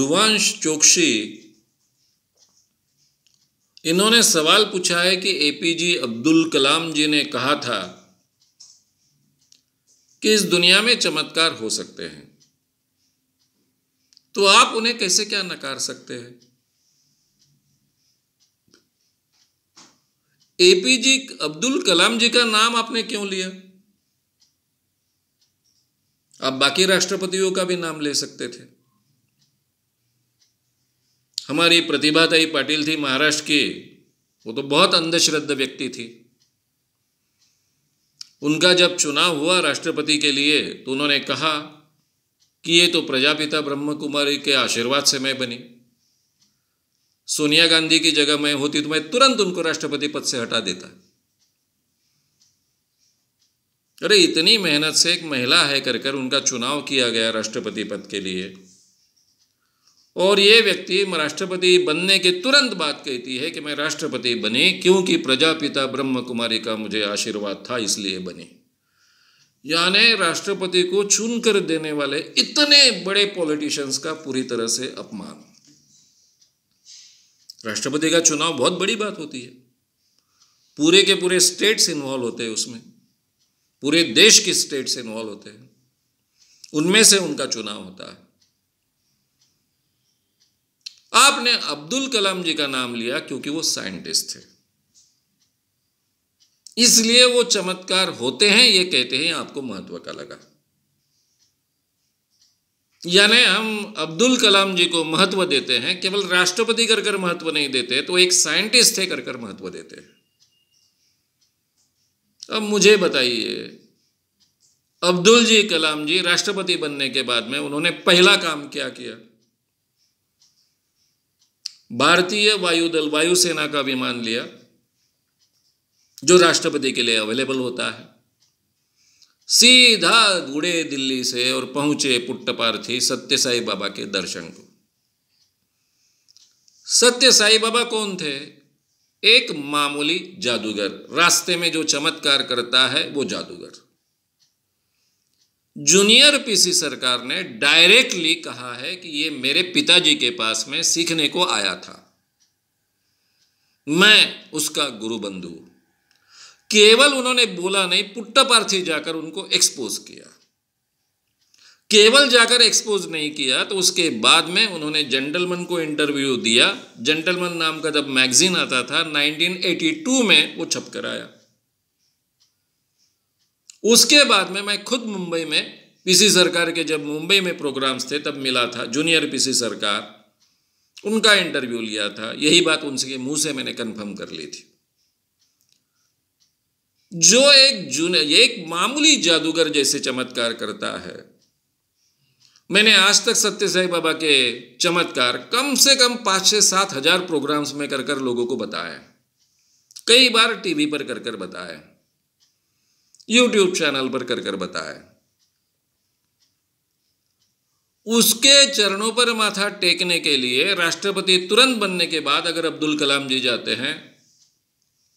ध्रुवांश चौकसी इन्होंने सवाल पूछा है कि एपीजे अब्दुल कलाम जी ने कहा था कि इस दुनिया में चमत्कार हो सकते हैं तो आप उन्हें कैसे क्या नकार सकते हैं एपीजे अब्दुल कलाम जी का नाम आपने क्यों लिया आप बाकी राष्ट्रपतियों का भी नाम ले सकते थे हमारी प्रतिभाताई पाटिल थी महाराष्ट्र की वो तो बहुत अंधश्रद्ध व्यक्ति थी उनका जब चुनाव हुआ राष्ट्रपति के लिए तो उन्होंने कहा कि ये तो प्रजापिता ब्रह्म कुमारी के आशीर्वाद से मैं बनी सोनिया गांधी की जगह मैं होती तो मैं तुरंत उनको राष्ट्रपति पद से हटा देता अरे इतनी मेहनत से एक महिला है कर कर उनका चुनाव किया गया राष्ट्रपति पद के लिए और ये व्यक्ति राष्ट्रपति बनने के तुरंत बात कहती है कि मैं राष्ट्रपति बने क्योंकि प्रजापिता ब्रह्म कुमारी का मुझे आशीर्वाद था इसलिए बने यानी राष्ट्रपति को चुनकर देने वाले इतने बड़े पॉलिटिशियंस का पूरी तरह से अपमान राष्ट्रपति का चुनाव बहुत बड़ी बात होती है पूरे के पूरे स्टेट्स इन्वॉल्व होते हैं उसमें पूरे देश के स्टेट्स इन्वॉल्व होते हैं उनमें से उनका चुनाव होता है आपने अब्दुल कलाम जी का नाम लिया क्योंकि वो साइंटिस्ट थे इसलिए वो चमत्कार होते हैं ये कहते हैं आपको महत्व का लगा यानी हम अब्दुल कलाम जी को महत्व देते हैं केवल राष्ट्रपति कर कर महत्व नहीं देते तो एक साइंटिस्ट थे कर कर महत्व देते हैं अब मुझे बताइए अब्दुल जी कलाम जी राष्ट्रपति बनने के बाद में उन्होंने पहला काम क्या किया भारतीय वायुदल वायुसेना का विमान लिया जो राष्ट्रपति के लिए अवेलेबल होता है सीधा उड़े दिल्ली से और पहुंचे पुट्टपार्थी सत्य साई बाबा के दर्शन को सत्य साई बाबा कौन थे एक मामूली जादूगर रास्ते में जो चमत्कार करता है वो जादूगर जूनियर पीसी सरकार ने डायरेक्टली कहा है कि ये मेरे पिताजी के पास में सीखने को आया था मैं उसका गुरु बंधु केवल उन्होंने बोला नहीं पुट्टपार्थी जाकर उनको एक्सपोज किया केवल जाकर एक्सपोज नहीं किया तो उसके बाद में उन्होंने जेंटलमैन को इंटरव्यू दिया जेंटलमैन नाम का जब मैगजीन आता था 1982 में वो छप कर आया उसके बाद में मैं खुद मुंबई में पीसी सरकार के जब मुंबई में प्रोग्राम्स थे तब मिला था जूनियर पीसी सरकार उनका इंटरव्यू लिया था यही बात उनके मुंह से मैंने कंफर्म कर ली थी जो एक जूनियर एक मामूली जादूगर जैसे चमत्कार करता है मैंने आज तक सत्य साई बाबा के चमत्कार कम से कम पांच से सात हजार प्रोग्राम्स में कर कर लोगों को बताया कई बार टीवी पर कर कर बताया यूट्यूब चैनल पर कर कर बताया उसके चरणों पर माथा टेकने के लिए राष्ट्रपति तुरंत बनने के बाद अगर अब्दुल कलाम जी जाते हैं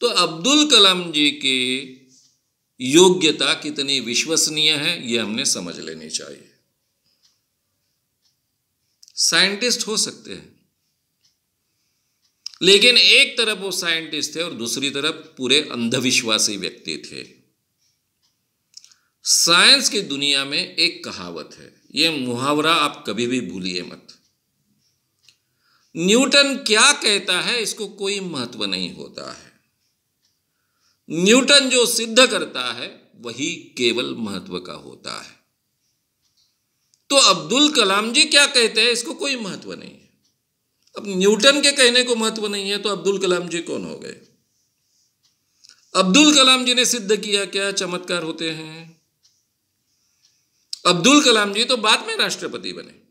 तो अब्दुल कलाम जी की योग्यता कितनी विश्वसनीय है यह हमने समझ लेनी चाहिए साइंटिस्ट हो सकते हैं लेकिन एक तरफ वो साइंटिस्ट थे और दूसरी तरफ पूरे अंधविश्वासी व्यक्ति थे साइंस की दुनिया में एक कहावत है यह मुहावरा आप कभी भी भूलिए मत न्यूटन क्या कहता है इसको कोई महत्व नहीं होता है न्यूटन जो सिद्ध करता है वही केवल महत्व का होता है तो अब्दुल कलाम जी क्या कहते हैं इसको कोई महत्व नहीं है अब न्यूटन के कहने को महत्व नहीं है तो अब्दुल कलाम जी कौन हो गए अब्दुल कलाम जी ने सिद्ध किया क्या चमत्कार होते हैं अब्दुल कलाम जी तो बाद में राष्ट्रपति बने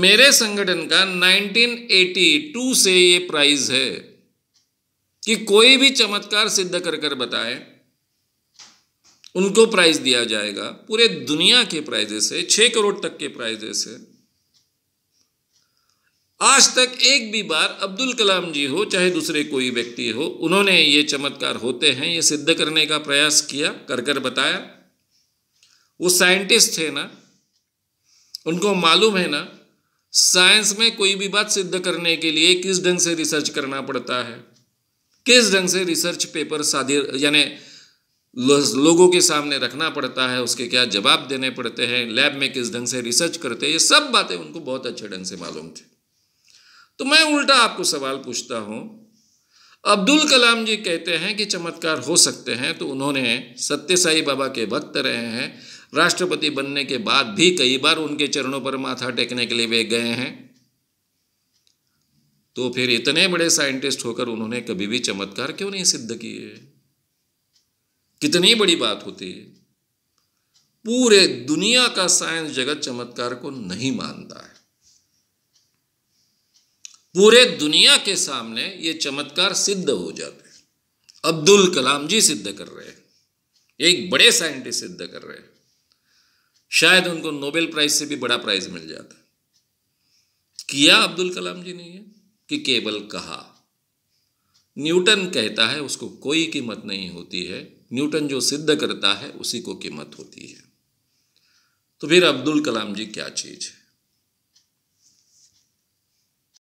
मेरे संगठन का 1982 से ये प्राइज है कि कोई भी चमत्कार सिद्ध कर कर बताए उनको प्राइज दिया जाएगा पूरे दुनिया के प्राइजेस है छह करोड़ तक के प्राइजेस है आज तक एक भी बार अब्दुल कलाम जी हो चाहे दूसरे कोई व्यक्ति हो उन्होंने ये चमत्कार होते हैं ये सिद्ध करने का प्रयास किया कर कर बताया वो साइंटिस्ट थे ना उनको मालूम है ना साइंस में कोई भी बात सिद्ध करने के लिए किस ढंग से रिसर्च करना पड़ता है किस ढंग से रिसर्च पेपर साधे यानी लोगों के सामने रखना पड़ता है उसके क्या जवाब देने पड़ते हैं लैब में किस ढंग से रिसर्च करते हैं ये सब बातें उनको बहुत अच्छे ढंग से मालूम थी तो मैं उल्टा आपको सवाल पूछता हूं अब्दुल कलाम जी कहते हैं कि चमत्कार हो सकते हैं तो उन्होंने सत्य साई बाबा के भक्त रहे हैं राष्ट्रपति बनने के बाद भी कई बार उनके चरणों पर माथा टेकने के लिए वे गए हैं तो फिर इतने बड़े साइंटिस्ट होकर उन्होंने कभी भी चमत्कार क्यों नहीं सिद्ध किए कितनी बड़ी बात होती है पूरे दुनिया का साइंस जगत चमत्कार को नहीं मानता है पूरे दुनिया के सामने ये चमत्कार सिद्ध हो जाते अब्दुल कलाम जी सिद्ध कर रहे हैं एक बड़े साइंटिस्ट सिद्ध कर रहे हैं शायद उनको नोबेल प्राइज से भी बड़ा प्राइज मिल जाता किया अब्दुल कलाम जी ने यह कि केवल कहा न्यूटन कहता है उसको कोई कीमत नहीं होती है न्यूटन जो सिद्ध करता है उसी को कीमत होती है तो फिर अब्दुल कलाम जी क्या चीज़ है